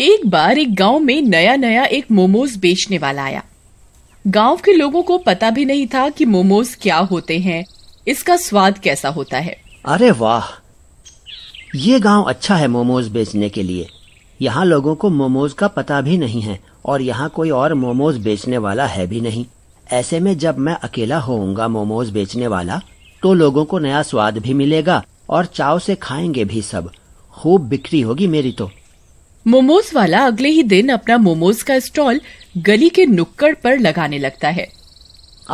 एक बार एक गांव में नया नया एक मोमोज बेचने वाला आया गांव के लोगों को पता भी नहीं था कि मोमोज क्या होते हैं इसका स्वाद कैसा होता है अरे वाह ये गांव अच्छा है मोमोज बेचने के लिए यहाँ लोगों को मोमोज का पता भी नहीं है और यहाँ कोई और मोमोज बेचने वाला है भी नहीं ऐसे में जब मैं अकेला होऊंगा मोमोज बेचने वाला तो लोगों को नया स्वाद भी मिलेगा और चाव से खाएंगे भी सब खूब बिक्री होगी मेरी तो मोमोज वाला अगले ही दिन अपना मोमोज का स्टॉल गली के नुक्कड़ पर लगाने लगता है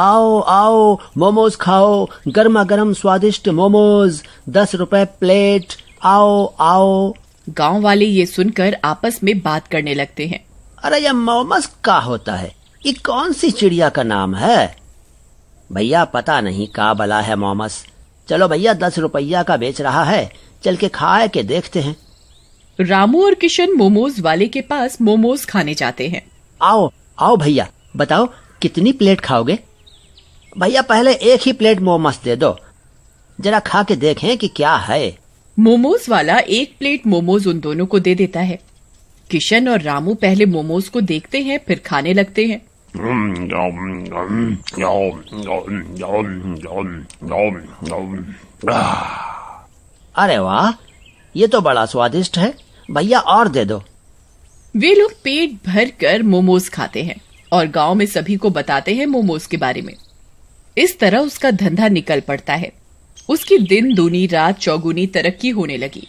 आओ आओ मोमोज खाओ गर्मा गर्म स्वादिष्ट मोमोज दस रुपए प्लेट आओ आओ गांव वाले ये सुनकर आपस में बात करने लगते हैं अरे ये मोमोज का होता है ये कौन सी चिड़िया का नाम है भैया पता नहीं का बला है मोमस चलो भैया दस रुपया का बेच रहा है चल के खाए के देखते हैं रामू और किशन मोमोज वाले के पास मोमोज खाने जाते हैं आओ आओ भैया बताओ कितनी प्लेट खाओगे भैया पहले एक ही प्लेट मोमोज दे दो जरा खा के देखें कि क्या है मोमोज वाला एक प्लेट मोमोज उन दोनों को दे देता है किशन और रामू पहले मोमोज को देखते हैं फिर खाने लगते हैं अरे वाह ये तो बड़ा स्वादिष्ट है भैया और दे दो वे लोग पेट भर कर मोमोज खाते हैं और गांव में सभी को बताते हैं मोमोज के बारे में इस तरह उसका धंधा निकल पड़ता है उसकी दिन दूनी रात चौगुनी तरक्की होने लगी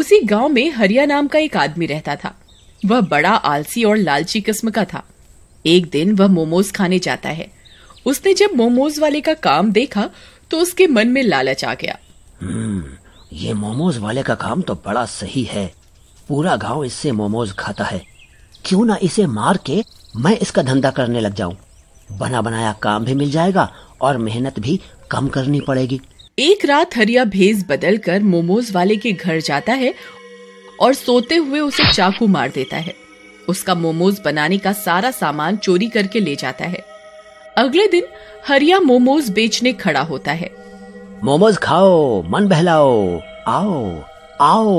उसी गांव में हरिया नाम का एक आदमी रहता था वह बड़ा आलसी और लालची किस्म का था एक दिन वह मोमोज खाने जाता है उसने जब मोमोज वाले का काम देखा तो उसके मन में लालच आ गया हम्म। ये मोमोज वाले का काम तो बड़ा सही है पूरा गांव इससे मोमोज खाता है क्यों ना इसे मार के मैं इसका धंधा करने लग जाऊं बना बनाया काम भी मिल जाएगा और मेहनत भी कम करनी पड़ेगी एक रात हरिया भेज बदल कर मोमोज वाले के घर जाता है और सोते हुए उसे चाकू मार देता है उसका मोमोज बनाने का सारा सामान चोरी करके ले जाता है अगले दिन हरिया मोमोज बेचने खड़ा होता है मोमोज खाओ मन बहलाओ आओ आओ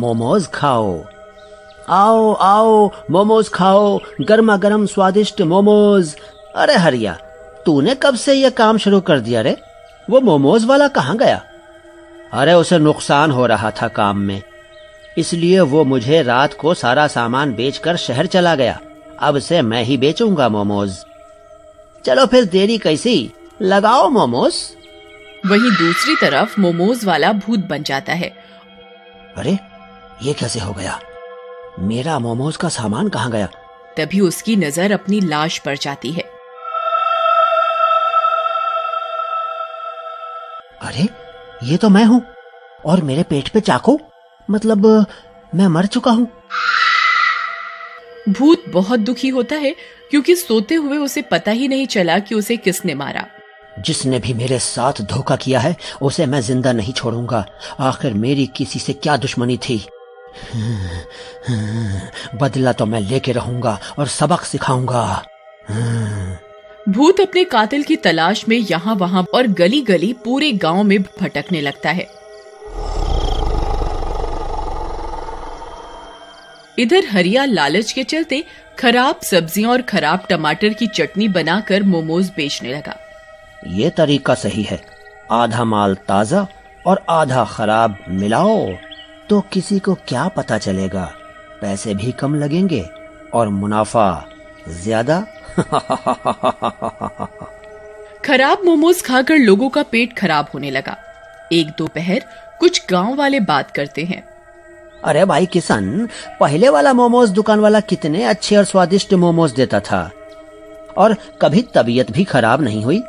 मोमोज खाओ आओ आओ मोमोज खाओ गर्मा गर्म स्वादिष्ट मोमोज अरे हरिया तूने कब से यह काम शुरू कर दिया रे वो मोमोज वाला कहाँ गया अरे उसे नुकसान हो रहा था काम में इसलिए वो मुझे रात को सारा सामान बेचकर शहर चला गया अब से मैं ही बेचूंगा मोमोज चलो फिर देरी कैसी लगाओ मोमोज वहीं दूसरी तरफ मोमोज वाला भूत बन जाता है अरे ये कैसे हो गया मेरा मोमोज का सामान कहाँ गया तभी उसकी नजर अपनी लाश पर जाती है अरे ये तो मैं हूँ और मेरे पेट पे चाकू मतलब मैं मर चुका हूँ भूत बहुत दुखी होता है क्योंकि सोते हुए उसे पता ही नहीं चला कि उसे किसने मारा जिसने भी मेरे साथ धोखा किया है उसे मैं जिंदा नहीं छोड़ूंगा आखिर मेरी किसी से क्या दुश्मनी थी बदला तो मैं लेके रहूंगा और सबक सिखाऊंगा भूत अपने कातिल की तलाश में यहाँ वहाँ और गली गली पूरे गांव में भटकने लगता है इधर हरिया लालच के चलते खराब सब्जियों और खराब टमाटर की चटनी बनाकर मोमोज बेचने लगा ये तरीका सही है आधा माल ताजा और आधा खराब मिलाओ तो किसी को क्या पता चलेगा पैसे भी कम लगेंगे और मुनाफा ज्यादा खराब मोमोज खाकर लोगों का पेट खराब होने लगा एक दोपहर कुछ गांव वाले बात करते हैं अरे भाई किसान पहले वाला मोमोज दुकान वाला कितने अच्छे और स्वादिष्ट मोमोज देता था और कभी तबीयत भी खराब नहीं हुई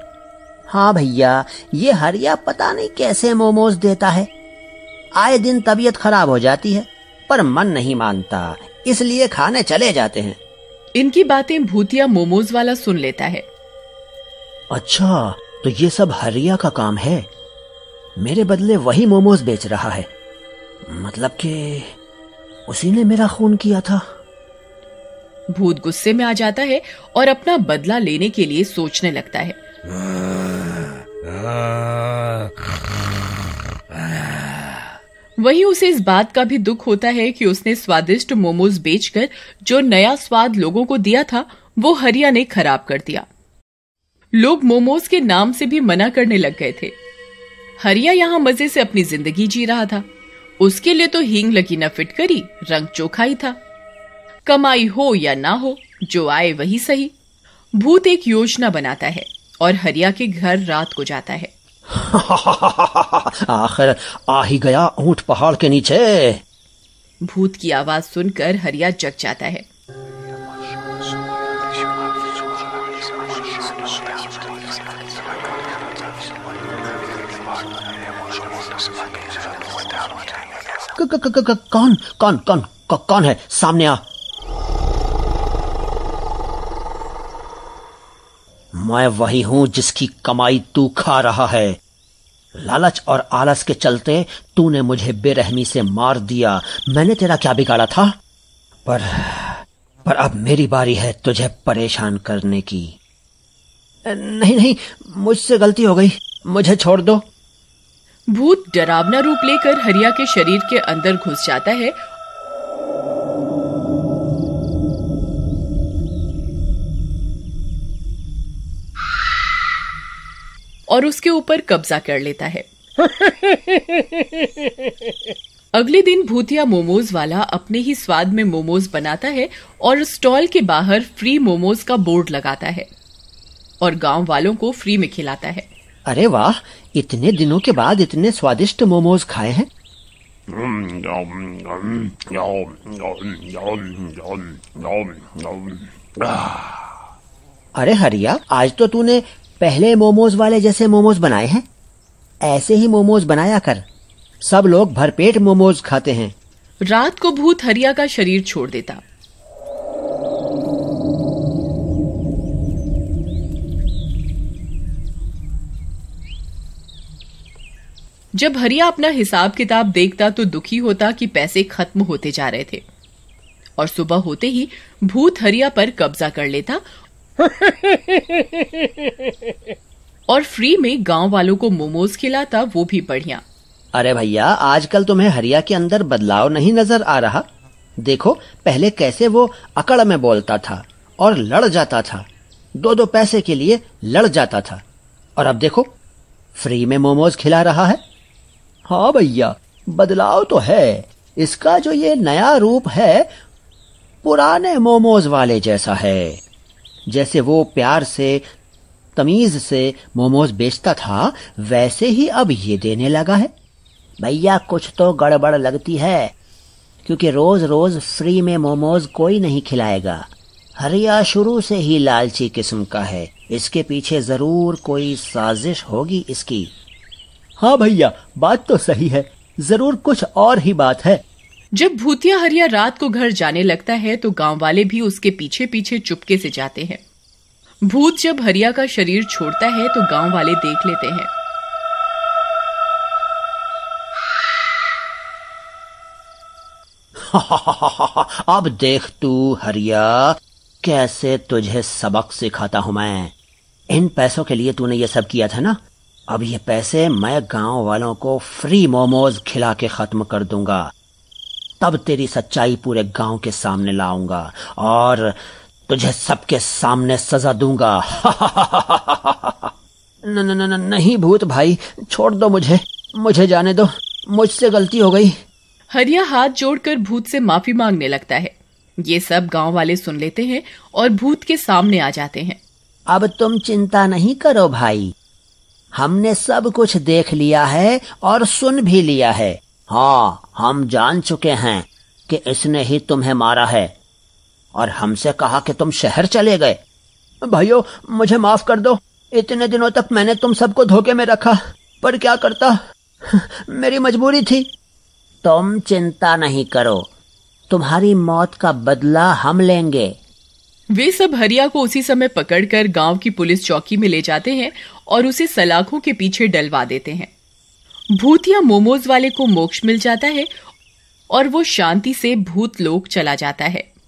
हाँ भैया ये हरिया पता नहीं कैसे मोमोज देता है आए दिन तबीयत खराब हो जाती है पर मन नहीं मानता इसलिए खाने चले जाते हैं इनकी बातें भूतिया मोमोज वाला सुन लेता है अच्छा तो ये सब हरिया का काम है मेरे बदले वही मोमोज बेच रहा है मतलब कि उसी ने मेरा खून किया था भूत गुस्से में आ जाता है और अपना बदला लेने के लिए सोचने लगता है हम्म। वहीं उसे इस बात का भी दुख होता है कि उसने स्वादिष्ट मोमोज बेचकर जो नया स्वाद लोगों को दिया था वो हरिया ने खराब कर दिया लोग मोमोज के नाम से भी मना करने लग गए थे हरिया यहाँ मजे से अपनी जिंदगी जी रहा था उसके लिए तो हींग लगी न फिट करी रंग चोखा ही था कमाई हो या ना हो जो आए वही सही भूत एक योजना बनाता है और हरिया के घर रात को जाता है आखिर आ ही गया ऊंट पहाड़ के नीचे भूत की आवाज सुनकर हरिया जग जाता है कौन कौन कौन कौन है सामने आ मैं वही हूं जिसकी कमाई तू खा रहा है लालच और आलस के चलते तूने मुझे बेरहमी से मार दिया मैंने तेरा क्या बिगाड़ा था पर पर अब मेरी बारी है तुझे परेशान करने की नहीं नहीं मुझसे गलती हो गई मुझे छोड़ दो भूत डरावना रूप लेकर हरिया के शरीर के अंदर घुस जाता है और उसके ऊपर कब्जा कर लेता है अगले दिन भूतिया मोमोज वाला अपने ही स्वाद में मोमोज बनाता है और स्टॉल के बाहर फ्री मोमोज का बोर्ड लगाता है और गांव वालों को फ्री में खिलाता है अरे वाह इतने दिनों के बाद इतने स्वादिष्ट मोमोज खाए हैं अरे हरिया आज तो तूने पहले मोमोज वाले जैसे मोमोज बनाए हैं ऐसे ही मोमोज बनाया कर सब लोग भरपेट मोमोज खाते हैं रात को भूत हरिया का शरीर छोड़ देता जब हरिया अपना हिसाब किताब देखता तो दुखी होता कि पैसे खत्म होते जा रहे थे और सुबह होते ही भूत हरिया पर कब्जा कर लेता और फ्री में गांव वालों को मोमोज खिलाता वो भी बढ़िया अरे भैया आजकल तुम्हें हरिया के अंदर बदलाव नहीं नजर आ रहा देखो पहले कैसे वो अकड़ में बोलता था और लड़ जाता था दो दो पैसे के लिए लड़ जाता था और अब देखो फ्री में मोमोज खिला रहा है हाँ भैया बदलाव तो है इसका जो ये नया रूप है पुराने मोमोज वाले जैसा है जैसे वो प्यार से तमीज से मोमोज बेचता था वैसे ही अब ये देने लगा है भैया कुछ तो गड़बड़ लगती है क्योंकि रोज रोज फ्री में मोमोज कोई नहीं खिलाएगा हरिया शुरू से ही लालची किस्म का है इसके पीछे जरूर कोई साजिश होगी इसकी हाँ भैया बात तो सही है जरूर कुछ और ही बात है जब भूतिया हरिया रात को घर जाने लगता है तो गांव वाले भी उसके पीछे पीछे चुपके से जाते हैं भूत जब हरिया का शरीर छोड़ता है तो गांव वाले देख लेते हैं अब देख तू हरिया कैसे तुझे सबक सिखाता हूं मैं इन पैसों के लिए तूने ये सब किया था ना अब ये पैसे मैं गांव वालों को फ्री मोमोज खिला के खत्म कर दूंगा तब तेरी सच्चाई पूरे गांव के सामने लाऊंगा और तुझे सबके सामने सजा दूंगा न, न, न, नहीं भूत भाई छोड़ दो मुझे मुझे जाने दो मुझसे गलती हो गई हरिया हाथ जोड़कर भूत से माफी मांगने लगता है ये सब गांव वाले सुन लेते हैं और भूत के सामने आ जाते हैं अब तुम चिंता नहीं करो भाई हमने सब कुछ देख लिया है और सुन भी लिया है हाँ हम जान चुके हैं कि इसने ही तुम्हें मारा है और हमसे कहा कि तुम शहर चले गए भाइयों मुझे माफ कर दो इतने दिनों तक मैंने तुम सबको धोखे में रखा पर क्या करता मेरी मजबूरी थी तुम चिंता नहीं करो तुम्हारी मौत का बदला हम लेंगे वे सब हरिया को उसी समय पकड़कर गांव की पुलिस चौकी में ले जाते हैं और उसे सलाखों के पीछे डलवा देते हैं भूतिया मोमोज वाले को मोक्ष मिल जाता है और वो शांति से भूत लोक चला जाता है